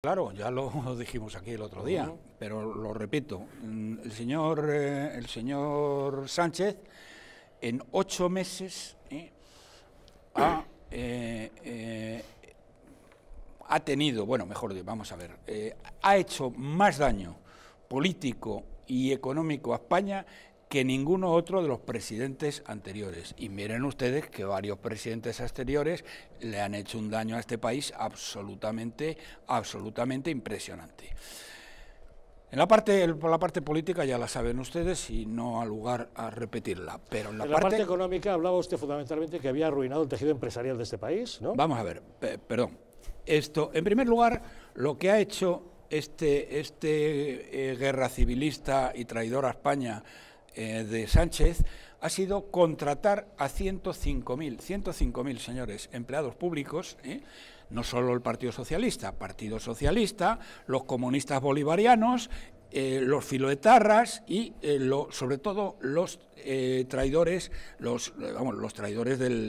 Claro, ya lo dijimos aquí el otro día, pero lo repito, mm, el señor, eh, el señor Sánchez en ocho meses ¿eh? ha, eh, ha, tenido, bueno, mejor vamos a ver, ha hecho más daño político y económico a España que ninguno otro de los presidentes anteriores. Y miren ustedes que varios presidentes anteriores le han hecho un daño a este país absolutamente, absolutamente impresionante. En la parte, por la parte política ya la saben ustedes y no ha lugar a repetirla. Pero en la, parte, económica hablaba usted fundamentalmente que había arruinado el tejido empresarial de este país, ¿no? Vamos a ver, perdón. Esto, en primer lugar, lo que ha hecho este, este eh, guerra civilista y traidor a España eh, de Sánchez ha sido contratar a 105.000, 105.000 señores empleados públicos, ¿eh? no solo el Partido Socialista, Partido Socialista, los comunistas bolivarianos, eh, los filoetarras y lo, sobre todo los traidores, los, los traidores de,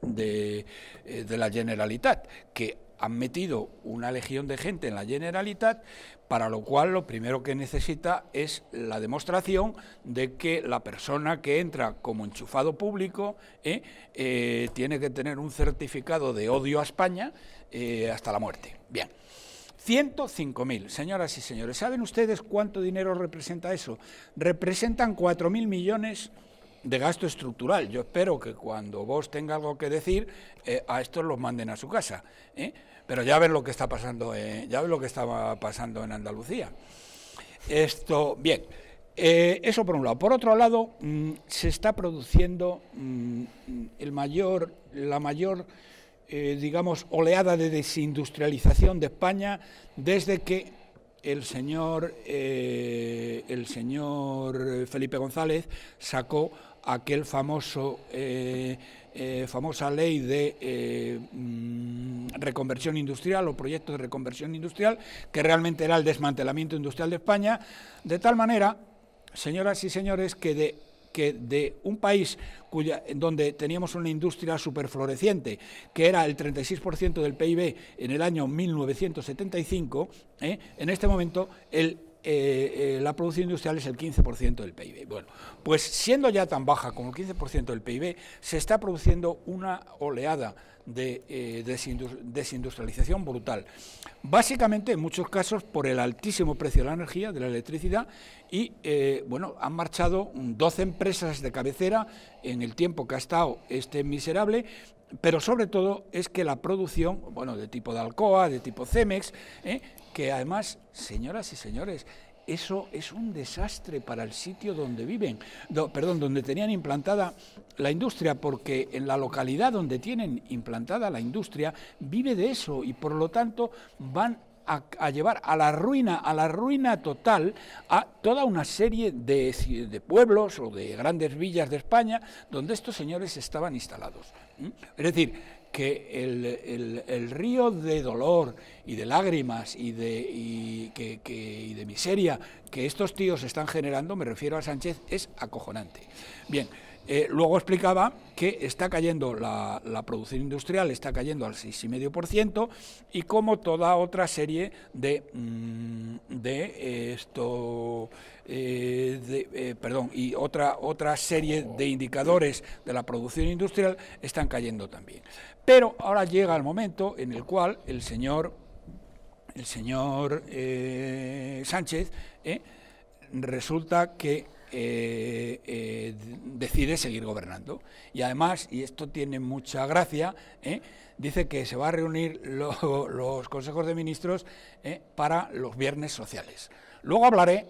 de la Generalitat, que han metido una legión de gente en la Generalitat, para lo cual lo primero que necesita es la demostración de que la persona que entra como enchufado público ¿eh? Eh, tiene que tener un certificado de odio a España eh, hasta la muerte. Bien. 105.000, señoras y señores, ¿saben ustedes cuánto dinero representa eso? Representan 4.000 millones de gasto estructural. Yo espero que cuando vos tenga algo que decir, eh, a estos los manden a su casa. ¿eh? Pero ya ves lo que está pasando, eh, ya lo que estaba pasando en Andalucía. Esto, bien, eso por un lado. Por otro lado, mm, se está produciendo mm, el mayor, la mayor, digamos, oleada de desindustrialización de España desde que el señor, eh, el señor Felipe González sacó aquel famoso eh, eh, famosa ley de mm, reconversión industrial o proyecto de reconversión industrial que realmente era el desmantelamiento industrial de España de tal manera señoras y señores que de que de un país cuya, donde teníamos una industria superfloreciente, que era el 36% del PIB en el año 1975, ¿eh? en este momento el eh, eh, la producción industrial es el 15% del PIB. Bueno, pues siendo ya tan baja como el 15% del PIB, se está produciendo una oleada de eh, desindustrialización brutal. Básicamente, en muchos casos, por el altísimo precio de la energía, de la electricidad, y bueno, han marchado 12 empresas de cabecera en el tiempo que ha estado este miserable, pero sobre todo es que la producción, bueno, de tipo de Alcoa, de tipo Cemex, que además, señoras y señores, eso es un desastre para el sitio donde viven, perdón, donde tenían implantada la industria, porque en la localidad donde tienen implantada la industria vive de eso y por lo tanto van a, llevar a la ruina, a la ruina total, a toda una serie de, pueblos o de grandes villas de España donde estos señores estaban instalados. Es decir, que el, río de dolor y de lágrimas y de, y, de miseria que estos tíos están generando, me refiero a Sánchez, es acojonante. Bien, eh, luego explicaba que está cayendo la, producción industrial, está cayendo al 6,5% y como toda otra serie de, mm, de eh, esto, eh, perdón, y otra, otra serie de indicadores de la producción industrial están cayendo también. Pero ahora llega el momento en el cual el señor, el señor Sánchez resulta que eh, eh, decide seguir gobernando. Y además, y esto tiene mucha gracia, ¿eh? dice que se va a reunir los consejos de ministros para los viernes sociales. Luego hablaré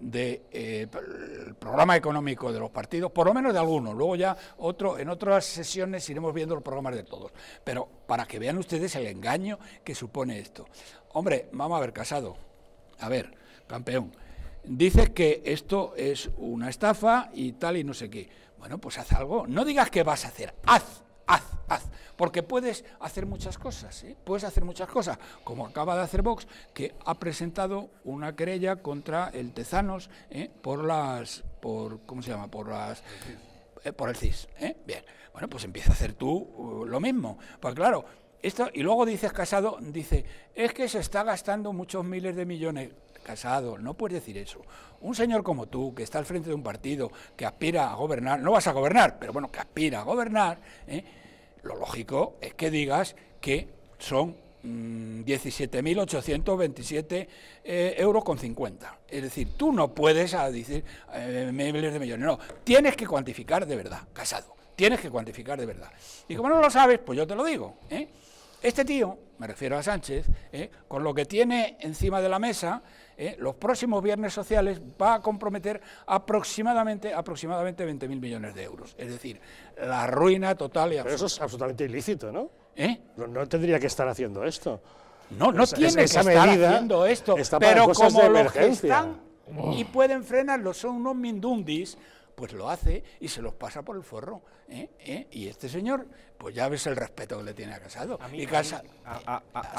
del programa económico de los partidos, por lo menos de algunos. Luego ya otro, en otras sesiones iremos viendo los programas de todos. Pero para que vean ustedes el engaño que supone esto. Hombre, vamos a ver, casado. A ver, campeón dices que esto es una estafa y tal y no sé qué. Bueno, pues haz algo. No digas que vas a hacer, haz, haz, haz. Porque puedes hacer muchas cosas, ¿eh? puedes hacer muchas cosas. Como acaba de hacer Vox, que ha presentado una querella contra el Tezanos ¿eh? por las, por, ¿cómo se llama? Por las... Eh, por el CIS, ¿eh? Bien, bueno, pues empieza a hacer tú uh, lo mismo. Pues claro, esto, y luego dices Casado, dice, es que se está gastando muchos miles de millones casado, no puedes decir eso. Un señor como tú, que está al frente de un partido, que aspira a gobernar, no vas a gobernar, pero bueno, que aspira a gobernar, ¿eh? lo lógico es que digas que son 17.827 mm, eh, euros con 50. Es decir, tú no puedes ah, decir eh, miles de millones, no, tienes que cuantificar de verdad, casado, tienes que cuantificar de verdad. Y como no lo sabes, pues yo te lo digo, ¿eh? Este tío, me refiero a Sánchez, eh, con lo que tiene encima de la mesa, eh, los próximos viernes sociales va a comprometer aproximadamente, aproximadamente 20.000 millones de euros. Es decir, la ruina total y absoluta. eso es absolutamente ilícito, ¿Eh? ¿no? No, tendría que estar haciendo esto. No, no tiene esa que estar haciendo esto, pero como lo están y pueden frenarlo son unos mindundis, pues lo hace y se los pasa por el forro. ¿eh? ¿Eh? Y este señor, pues ya ves el respeto que le tiene a Casado. A mí,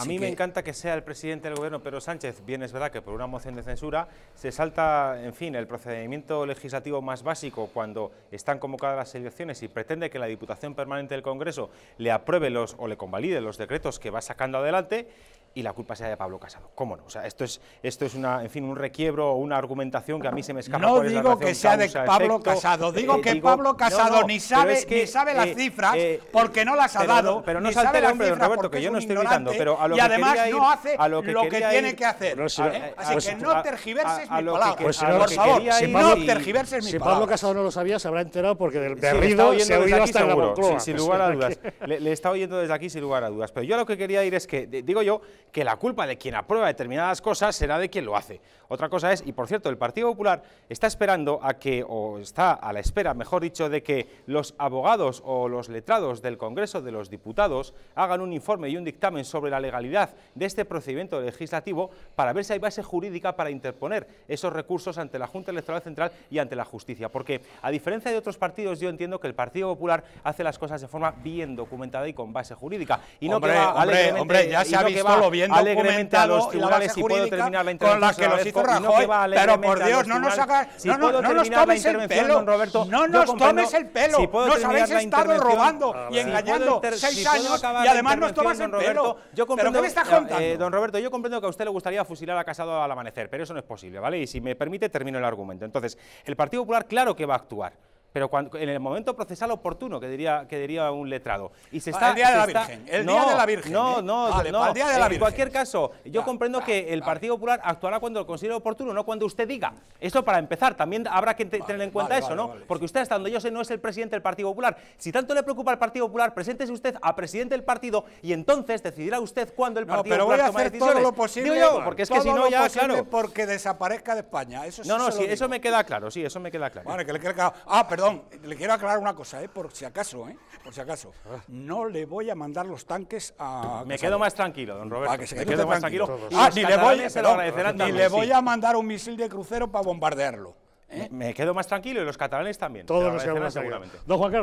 mí me encanta que sea el presidente del gobierno, pero Sánchez, bien es verdad que por una moción de censura se salta, en fin, el procedimiento legislativo más básico cuando están convocadas las elecciones y pretende que la Diputación Permanente del Congreso le apruebe los o le convalide los decretos que va sacando adelante y la culpa sea de Pablo Casado. ¿Cómo no? O sea, esto es, esto es una, en fin, un requiebro o una argumentación que a mí se me escapa. No digo que sea de Pablo Casado, digo eh, que Pablo Casado ni sabe, ni sabe las eh, cifras eh, porque no las ha dado. Pero no ni sabe el las Roberto, que yo no estoy gritando, pero a lo y además no hace lo que, tiene que hacer. Ah, Así que no tergiverses Nicolás, pues Por favor, no tergiverses Si Pablo Casado no lo sabía, se habrá enterado porque del perrito se ha oído hasta Sin lugar a dudas. Le está oyendo desde aquí sin lugar a dudas. Pero yo lo que quería decir es que, digo yo, que la culpa de quien aprueba determinadas cosas será de quien lo hace. Otra cosa es, y por cierto, el Partido Popular está esperando a que, o está a la espera, mejor dicho, de que los abogados o los letrados del Congreso de los Diputados hagan un informe y un dictamen sobre la legalidad de este procedimiento legislativo para ver si hay base jurídica para interponer esos recursos ante la Junta Electoral Central y ante la justicia. Porque, a diferencia de otros partidos, yo entiendo que el Partido Popular hace las cosas de forma bien documentada y con base jurídica. Y no hombre, que hombre, hombre, ya se ha visto lo bien alegremente a los tribunales y puedo terminar la intervención con la que lo hizo Rajoy, no pero por Dios, no nos hagas, no, nos tomes el pelo, no nos tomes el pelo, nos habéis estado robando y engañando seis años y además nos tomas el pelo, pero ¿qué me eh, Don Roberto, yo comprendo que a usted le gustaría fusilar a Casado al amanecer, pero eso no es posible, ¿vale? Y si me permite, termino el argumento. Entonces, el Partido Popular claro que va a actuar, pero cuando, en el momento procesal oportuno, que diría, que diría un letrado. Y se ah, está, el Día de la Virgen. ¿eh? El Día de la Virgen. en cualquier caso, yo comprendo que el Partido Popular actuará cuando lo considere oportuno, no cuando usted diga. eso para empezar, también habrá que tener en cuenta eso, ¿no? Porque usted, hasta donde yo sé, no es el presidente del Partido Popular. Si tanto le preocupa al Partido Popular, preséntese usted a presidente del partido y entonces decidirá usted cuándo el Partido Popular voy a todo porque no porque desaparezca de España. Eso no, no, sí, eso me queda claro, sí, eso me queda claro. queda claro. Ah, perdón. Perdón, le quiero aclarar una cosa, ¿eh? por si acaso, eh, por si acaso. No le voy a mandar los tanques a... Me quedo más tranquilo, don Roberto. Ah, que Me quedo más tranquilo. Ah, ni le, voy, a mandar un misil de crucero para bombardearlo. Eh. Me quedo más tranquilo y los catalanes también. Todos los seguramente. Don Juan Carlos.